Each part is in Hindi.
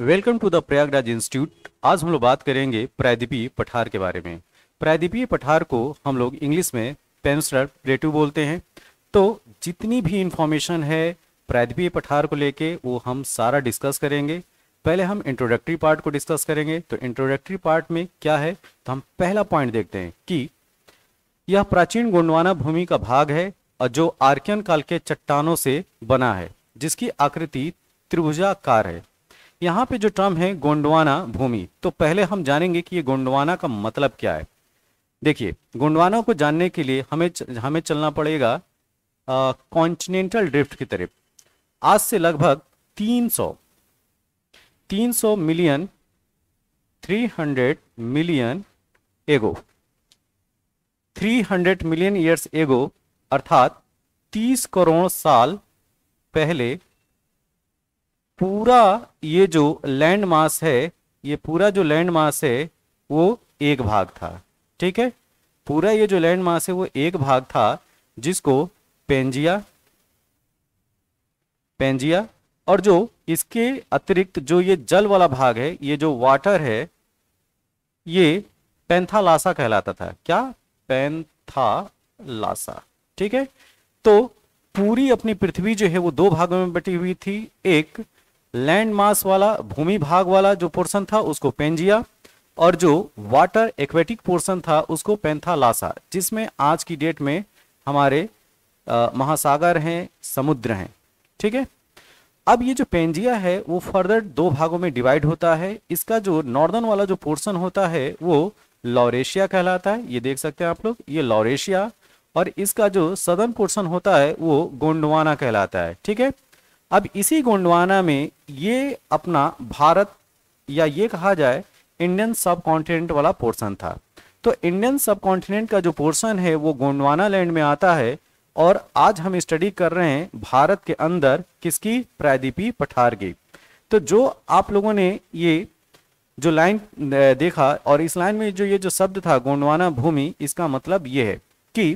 welcome to the Prayagraj institute आज हम लोग बात करेंगे प्रायद्वीपीय पठार के बारे में प्रायद्वीपीय पठार को हम लोग इंग्लिश में पेंसलर प्लेटू बोलते हैं तो जितनी भी इंफॉर्मेशन है प्रायद्वीपीय पठार को लेके वो हम सारा डिस्कस करेंगे पहले हम इंट्रोडक्टरी पार्ट को डिस्कस करेंगे तो इंट्रोडक्टरी पार्ट में क्या है तो हम पहला पॉइंट देखते हैं कि यह प्राचीन गोंडवाना भूमि का भाग है और जो आर्कियन काल के चट्टानों से बना है जिसकी आकृति त्रिभुजाकार है यहाँ पे जो टर्म है गोंडवाना भूमि तो पहले हम जानेंगे कि ये गोंडवाना का मतलब क्या है देखिए गोंडवाना को जानने के लिए हमें हमें चलना पड़ेगा कॉन्टिनेंटल ड्रिफ्ट की तरफ आज से लगभग 300 300 मिलियन 300 मिलियन एगो 300 मिलियन ईयर्स एगो अर्थात 30 करोड़ साल पहले पूरा ये जो लैंड मास है ये पूरा जो लैंड मास है वो एक भाग था ठीक है पूरा ये जो लैंड मास है वो एक भाग था जिसको पेंजिया पेंजिया और जो इसके अतिरिक्त जो ये जल वाला भाग है ये जो वाटर है ये पैंथालासा कहलाता था क्या पैंथालासा ठीक है तो पूरी अपनी पृथ्वी जो है वो दो भागों में बटी हुई थी एक लैंड मास वाला भूमि भाग वाला जो पोर्शन था उसको पेंजिया और जो वाटर एक्वेटिक पोर्शन था उसको पेंथालासा जिसमें आज की डेट में हमारे आ, महासागर हैं समुद्र हैं ठीक है अब ये जो पेंजिया है वो फर्दर दो भागों में डिवाइड होता है इसका जो नॉर्दर्न वाला जो पोर्शन होता है वो लॉरेशिया कहलाता है ये देख सकते हैं आप लोग ये लॉरेशिया और इसका जो सदर्न पोर्शन होता है वो गोंडवाना कहलाता है ठीक है अब इसी गोंडवाना में ये अपना भारत या ये कहा जाए इंडियन सब कॉन्टिनेंट वाला पोर्शन था तो इंडियन सब कॉन्टिनेंट का जो पोर्शन है वो गोंडवाना लैंड में आता है और आज हम स्टडी कर रहे हैं भारत के अंदर किसकी प्रायद्वीपी पठार की तो जो आप लोगों ने ये जो लाइन देखा और इस लाइन में जो ये जो शब्द था गोंडवाना भूमि इसका मतलब ये है कि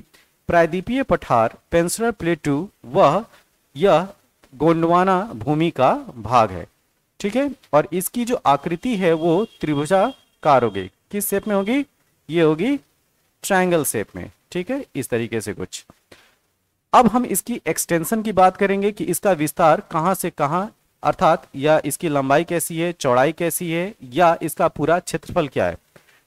प्रायद्वीपीय पठार पेंसुलर प्लेटू वह यह गोंडवाना भूमि का भाग है ठीक है और इसकी जो आकृति है वो कार होगी किस शेप में होगी ये होगी ट्रायंगल शेप में ठीक है इस तरीके से कुछ अब हम इसकी एक्सटेंशन की बात करेंगे कि इसका विस्तार कहां से कहां अर्थात या इसकी लंबाई कैसी है चौड़ाई कैसी है या इसका पूरा क्षेत्रफल क्या है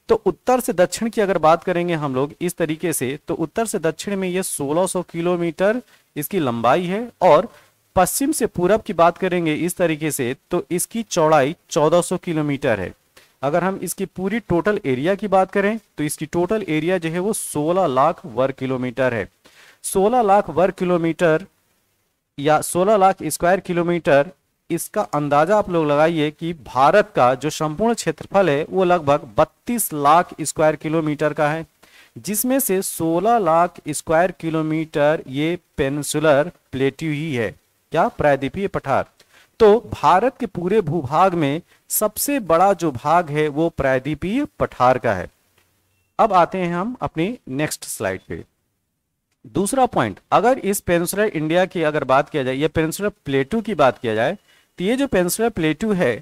तो उत्तर से दक्षिण की अगर बात करेंगे हम लोग इस तरीके से तो उत्तर से दक्षिण में यह 1600 किलोमीटर इसकी लंबाई है और पश्चिम से पूरब की बात करेंगे इस तरीके से तो इसकी चौड़ाई 1400 किलोमीटर है अगर हम इसकी पूरी टोटल एरिया की बात करें तो इसकी टोटल एरिया जो है वो 16 लाख वर्ग किलोमीटर है 16 लाख वर्ग किलोमीटर या 16 लाख स्क्वायर किलोमीटर इसका अंदाजा आप लोग लगाइए कि भारत का जो संपूर्ण क्षेत्रफल है वो लगभग बत्तीस लाख स्क्वायर किलोमीटर का है जिसमें से 16 लाख स्क्वायर किलोमीटर ये पेनसुलर प्लेट्यू ही है क्या प्रायद्वीपीय पठार तो भारत के पूरे भूभाग में सबसे बड़ा जो भाग है वो प्रायद्वीपीय पठार का है अब आते हैं हम अपनी नेक्स्ट स्लाइड पे दूसरा पॉइंट अगर इस पेंसुलर इंडिया की अगर बात किया जाए या पेंसुलर प्लेटू की बात किया जाए तो ये जो पेंसुलर प्लेटू है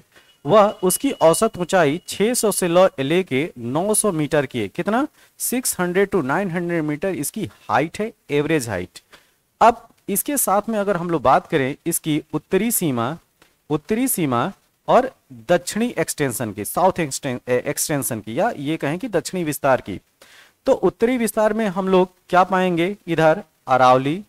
वह उसकी औसत ऊंचाई 600 से लेके 900 मीटर की है कितना 600 टू 900 मीटर इसकी हाइट है एवरेज हाइट अब इसके साथ में अगर हम लोग बात करें इसकी उत्तरी सीमा उत्तरी सीमा और दक्षिणी एक्सटेंशन की साउथ एक्सटेंशन की या ये कहें कि दक्षिणी विस्तार की तो उत्तरी विस्तार में हम लोग क्या पाएंगे इधर अरावली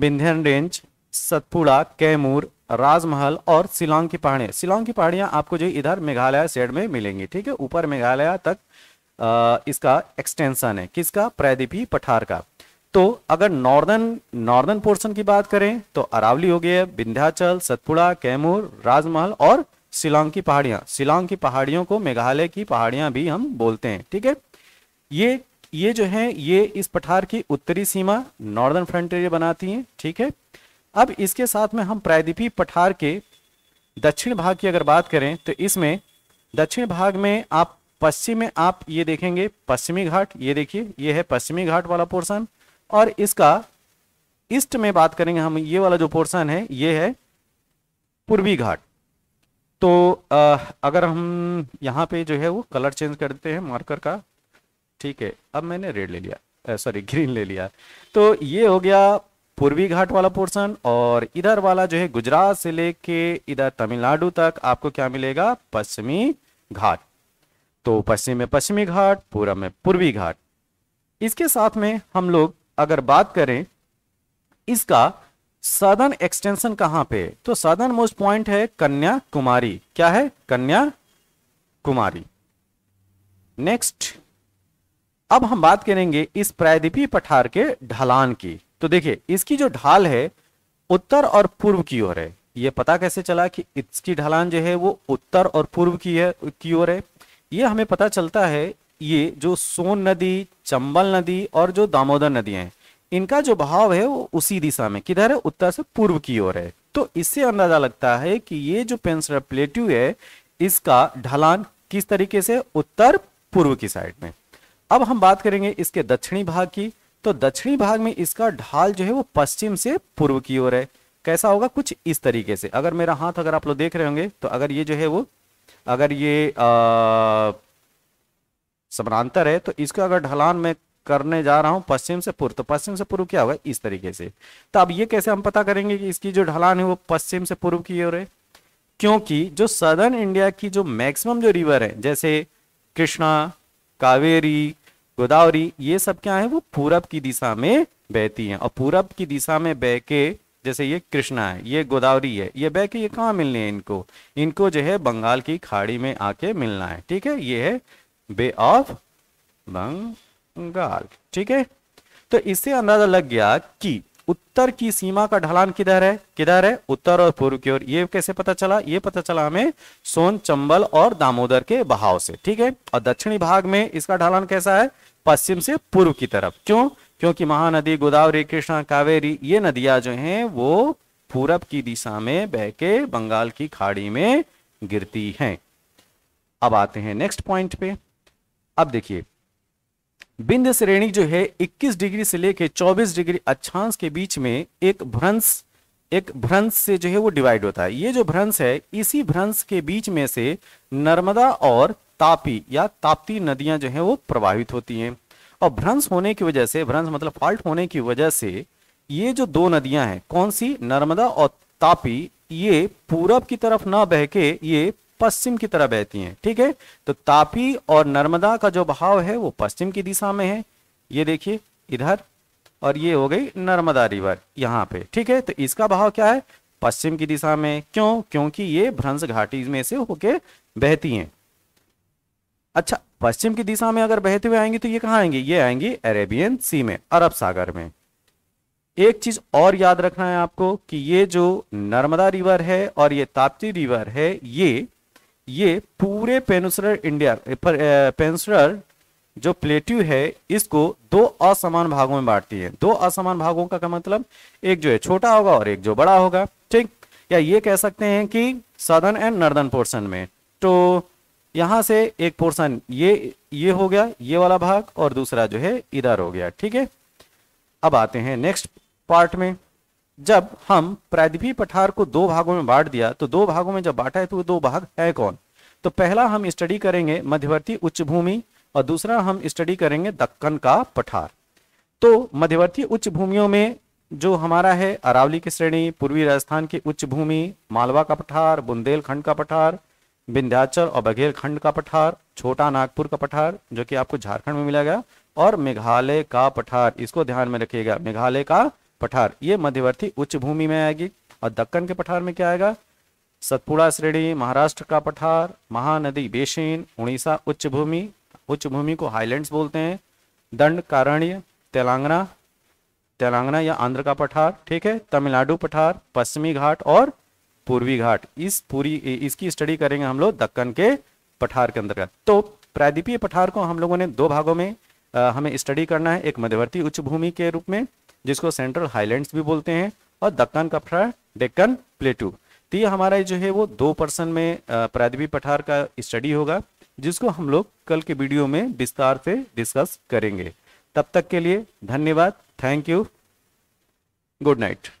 बिंध्यन रेंज सतपुड़ा कैमूर राजमहल और शिलोंग की पहाड़ियां शिलोंग की पहाड़ियां आपको जो इधर मेघालय सेड में मिलेंगी ठीक है ऊपर मेघालय तक आ, इसका एक्सटेंशन है किसका प्रायदीपी पठार का तो अगर नॉर्दर्न नॉर्दर्न पोर्शन की बात करें तो अरावली हो गया विंध्याचल सतपुड़ा कैमूर राजमहल और शिलोंग की पहाड़ियां शिलोंग की पहाड़ियों को मेघालय की पहाड़ियां भी हम बोलते हैं ठीक है ये ये जो है ये इस पठार की उत्तरी सीमा नॉर्दर्न फ्रंटियर बनाती है ठीक है अब इसके साथ में हम प्रायदीपी पठार के दक्षिण भाग की अगर बात करें तो इसमें दक्षिण भाग में आप पश्चिम में आप ये देखेंगे पश्चिमी घाट ये देखिए ये है पश्चिमी घाट वाला पोर्शन और इसका ईस्ट में बात करेंगे हम ये वाला जो पोर्शन है ये है पूर्वी घाट तो आ, अगर हम यहाँ पे जो है वो कलर चेंज कर देते हैं मार्कर का ठीक है अब मैंने रेड ले लिया सॉरी ग्रीन ले लिया तो ये हो गया पूर्वी घाट वाला पोर्शन और इधर वाला जो है गुजरात से लेके इधर तमिलनाडु तक आपको क्या मिलेगा पश्चिमी घाट तो पश्चिम में पश्चिमी घाट पूर्व में पूर्वी घाट इसके साथ में हम लोग अगर बात करें इसका सदन एक्सटेंशन कहां पे तो सदन मोस्ट पॉइंट है कन्या कुमारी क्या है कन्या कुमारी नेक्स्ट अब हम बात करेंगे इस प्रायद्वीपीय पठार के ढलान की तो देखिए इसकी जो ढाल है उत्तर और पूर्व की ओर है यह पता कैसे चला कि इसकी ढलान जो है वो उत्तर और पूर्व की है की ओर है यह हमें पता चलता है ये जो सोन नदी चंबल नदी और जो दामोदर नदी हैं इनका जो बहाव है वो उसी दिशा में किधर है उत्तर से पूर्व की ओर है तो इससे अंदाजा लगता है कि ये जो पेंसर प्लेट्यू है इसका ढलान किस तरीके से उत्तर पूर्व की साइड में अब हम बात करेंगे इसके दक्षिणी भाग की तो दक्षिणी भाग में इसका ढाल जो है वो पश्चिम से पूर्व की ओर है कैसा होगा कुछ इस तरीके से अगर मेरा हाथ अगर आप लोग देख रहे होंगे तो अगर ये जो है वो अगर ये आ, समानांतर है तो इसको अगर ढलान में करने जा रहा हूं पश्चिम से पूर्व तो पश्चिम से पूर्व क्या होगा इस तरीके से तो अब ये कैसे हम पता करेंगे कि इसकी जो ढलान है वो पश्चिम से पूर्व की ओर है क्योंकि जो सदर्न इंडिया की जो मैक्सिमम जो रिवर है जैसे कृष्णा कावेरी गोदावरी ये सब क्या है वो पूरब की दिशा में बहती हैं और पूरब की दिशा में बह के जैसे ये कृष्णा है ये गोदावरी है ये बह के ये कहाँ मिलने हैं इनको इनको जो है बंगाल की खाड़ी में आके मिलना है ठीक है ये है बे ऑफ बंगाल ठीक है तो इससे अंदाजा लग गया कि उत्तर की सीमा का ढलान किधर है किधर है उत्तर और पूर्व की ओर ये कैसे पता चला ये पता चला हमें सोन चंबल और दामोदर के बहाव से ठीक है और दक्षिणी भाग में इसका ढलान कैसा है पश्चिम से पूर्व की तरफ क्यों क्योंकि महानदी गोदावरी कृष्णा कावेरी ये नदियां जो हैं वो पूरब की दिशा में बह के बंगाल की खाड़ी में गिरती हैं अब आते हैं नेक्स्ट पॉइंट पे अब देखिए बिंद श्रेणी जो है 21 डिग्री से लेके 24 डिग्री अक्षांश के बीच में एक भ्रंश एक भ्रंश से जो है वो डिवाइड होता है ये जो भ्रंश है इसी भ्रंश के बीच में से नर्मदा और तापी या ताप्ती नदियां जो है वो प्रभावित होती हैं और भ्रंश होने की वजह से भ्रंश मतलब फॉल्ट होने की वजह से ये जो दो नदियां हैं कौन सी नर्मदा और तापी ये पूरब की तरफ ना बहके ये पश्चिम की तरह बहती हैं ठीक है तो तापी और नर्मदा का जो बहाव है वो पश्चिम की दिशा में है ये देखिए इधर और ये हो गई नर्मदा रिवर यहाँ पे ठीक है तो इसका बहाव क्या है पश्चिम की दिशा में क्यों क्योंकि ये भ्रंश घाटी में से होके बहती हैं अच्छा पश्चिम की दिशा में अगर बहते हुए आएंगी तो ये कहाँ आएंगी ये आएंगी अरेबियन सी में अरब सागर में एक चीज और याद रखना है आपको कि ये जो नर्मदा रिवर है और ये ताप्ती रिवर है ये ये पूरे पेनुसुलर इंडिया पेनुसुलर जो प्लेट्यू है इसको दो असमान भागों में बांटती है दो असमान भागों का, क्या मतलब एक जो है छोटा होगा और एक जो बड़ा होगा ठीक या ये कह सकते हैं कि सदर्न एंड नर्दर्न पोर्शन में तो यहां से एक पोर्शन ये ये हो गया ये वाला भाग और दूसरा जो है इधर हो गया ठीक है अब आते हैं नेक्स्ट पार्ट में जब हम प्रादीपी पठार को दो भागों में बांट दिया तो दो भागों में जब बांटा है तो वो दो भाग है कौन तो पहला हम स्टडी करेंगे मध्यवर्ती उच्च भूमि और दूसरा हम स्टडी करेंगे दक्कन का पठार तो मध्यवर्ती उच्च भूमियों में जो हमारा है अरावली की श्रेणी पूर्वी राजस्थान की उच्च भूमि मालवा का पठार बुंदेलखंड का पठार विंध्याचल और बघेलखंड का पठार छोटा नागपुर का पठार जो कि आपको झारखंड में मिला गया और मेघालय का पठार इसको ध्यान में रखिएगा मेघालय का पठार ये मध्यवर्ती उच्च भूमि में आएगी और दक्कन के पठार में क्या आएगा सतपुड़ा श्रेणी महाराष्ट्र का पठार महानदी बेसिन उड़ीसा उच्च भूमि उच्च भूमि को हाईलैंड बोलते हैं दंड कारण्य तेलंगाना तेलंगाना या आंध्र का पठार ठीक है तमिलनाडु पठार पश्चिमी घाट और पूर्वी घाट इस पूरी इसकी स्टडी करेंगे हम लोग दक्कन के पठार के अंतर्गत तो प्रायद्वीपीय पठार को हम लोगों ने दो भागों में आ, हमें स्टडी करना है एक मध्यवर्ती उच्च भूमि के रूप में जिसको सेंट्रल हाईलैंड भी बोलते हैं और दक्कन कपड़ा डेक्कन प्लेटू तो ये हमारा जो है वो दो पर्सन में प्रादीपी पठार का स्टडी होगा जिसको हम लोग कल के वीडियो में विस्तार से डिस्कस करेंगे तब तक के लिए धन्यवाद थैंक यू गुड नाइट